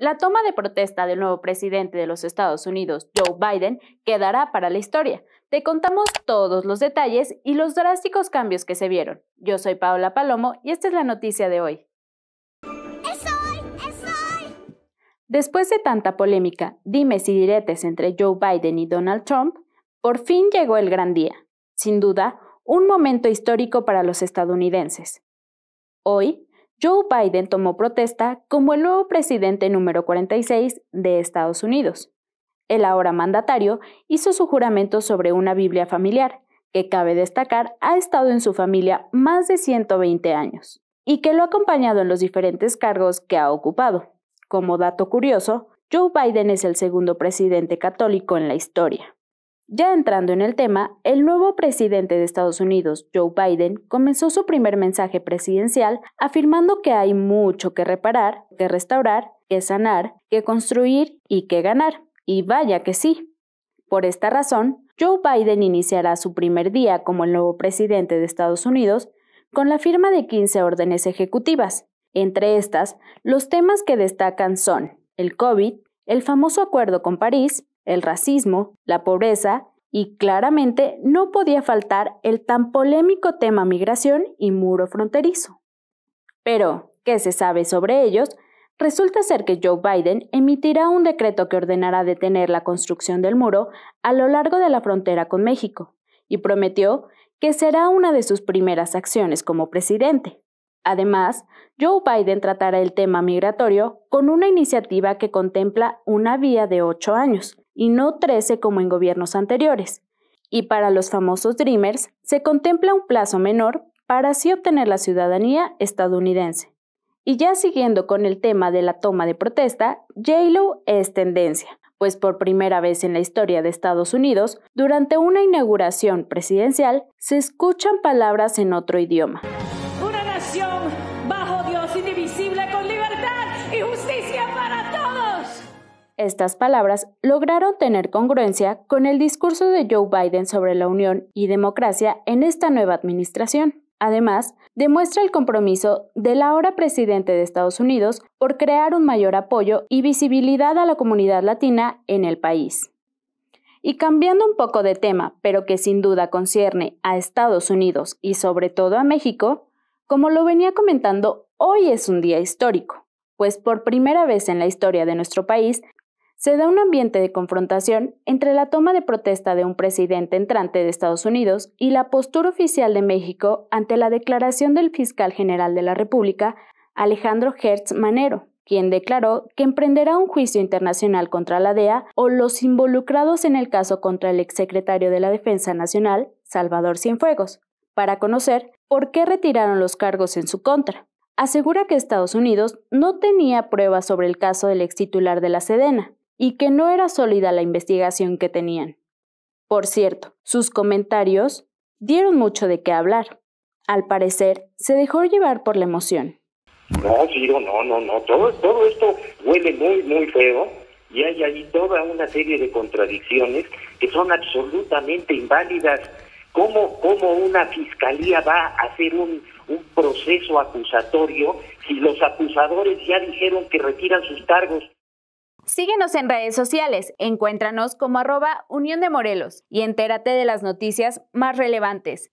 La toma de protesta del nuevo presidente de los Estados Unidos, Joe Biden, quedará para la historia. Te contamos todos los detalles y los drásticos cambios que se vieron. Yo soy Paola Palomo y esta es la noticia de hoy. ¡Es hoy! ¡Es hoy! Después de tanta polémica, dimes y diretes entre Joe Biden y Donald Trump, por fin llegó el gran día. Sin duda, un momento histórico para los estadounidenses. Hoy, Joe Biden tomó protesta como el nuevo presidente número 46 de Estados Unidos. El ahora mandatario hizo su juramento sobre una Biblia familiar, que cabe destacar ha estado en su familia más de 120 años, y que lo ha acompañado en los diferentes cargos que ha ocupado. Como dato curioso, Joe Biden es el segundo presidente católico en la historia. Ya entrando en el tema, el nuevo presidente de Estados Unidos, Joe Biden, comenzó su primer mensaje presidencial afirmando que hay mucho que reparar, que restaurar, que sanar, que construir y que ganar. Y vaya que sí. Por esta razón, Joe Biden iniciará su primer día como el nuevo presidente de Estados Unidos con la firma de 15 órdenes ejecutivas. Entre estas, los temas que destacan son el COVID, el famoso acuerdo con París, el racismo, la pobreza y claramente no podía faltar el tan polémico tema migración y muro fronterizo. Pero, ¿qué se sabe sobre ellos? Resulta ser que Joe Biden emitirá un decreto que ordenará detener la construcción del muro a lo largo de la frontera con México y prometió que será una de sus primeras acciones como presidente. Además, Joe Biden tratará el tema migratorio con una iniciativa que contempla una vía de ocho años, y no 13 como en gobiernos anteriores. Y para los famosos Dreamers se contempla un plazo menor para así obtener la ciudadanía estadounidense. Y ya siguiendo con el tema de la toma de protesta, JLo es tendencia, pues por primera vez en la historia de Estados Unidos, durante una inauguración presidencial, se escuchan palabras en otro idioma. Una nación bajo Dios indivisible con libertad y justicia para todos. Estas palabras lograron tener congruencia con el discurso de Joe Biden sobre la unión y democracia en esta nueva administración. Además, demuestra el compromiso del ahora presidente de Estados Unidos por crear un mayor apoyo y visibilidad a la comunidad latina en el país. Y cambiando un poco de tema, pero que sin duda concierne a Estados Unidos y sobre todo a México, como lo venía comentando, hoy es un día histórico, pues por primera vez en la historia de nuestro país se da un ambiente de confrontación entre la toma de protesta de un presidente entrante de Estados Unidos y la postura oficial de México ante la declaración del fiscal general de la República, Alejandro Hertz Manero, quien declaró que emprenderá un juicio internacional contra la DEA o los involucrados en el caso contra el exsecretario de la Defensa Nacional, Salvador Cienfuegos, para conocer por qué retiraron los cargos en su contra. Asegura que Estados Unidos no tenía pruebas sobre el caso del ex titular de la Sedena, y que no era sólida la investigación que tenían. Por cierto, sus comentarios dieron mucho de qué hablar. Al parecer, se dejó llevar por la emoción. No, Ciro, no, no, no. Todo, esto huele muy, muy feo y hay ahí toda una serie de contradicciones que son absolutamente inválidas. ¿Cómo, una fiscalía va a hacer un proceso acusatorio si los acusadores ya dijeron que retiran sus cargos? Síguenos en redes sociales, encuéntranos como arroba Unión de Morelos y entérate de las noticias más relevantes.